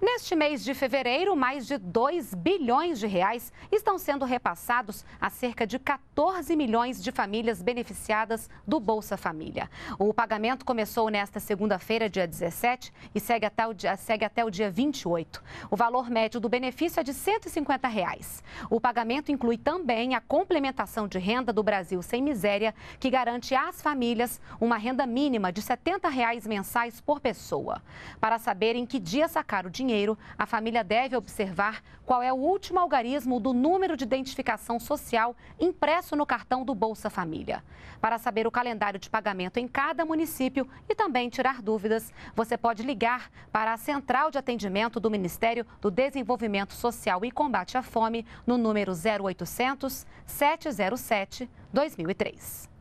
Neste mês de fevereiro, mais de 2 bilhões de reais estão sendo repassados a cerca de 14 milhões de famílias beneficiadas do Bolsa Família. O pagamento começou nesta segunda-feira, dia 17, e segue até, o dia, segue até o dia 28. O valor médio do benefício é de R$ 150. Reais. O pagamento inclui também a complementação de renda do Brasil Sem Miséria, que garante às famílias uma renda mínima de R$ 70 reais mensais por pessoa. Para saber em que dia sacar o dinheiro, dinheiro, a família deve observar qual é o último algarismo do número de identificação social impresso no cartão do Bolsa Família. Para saber o calendário de pagamento em cada município e também tirar dúvidas, você pode ligar para a Central de Atendimento do Ministério do Desenvolvimento Social e Combate à Fome no número 0800 707 2003.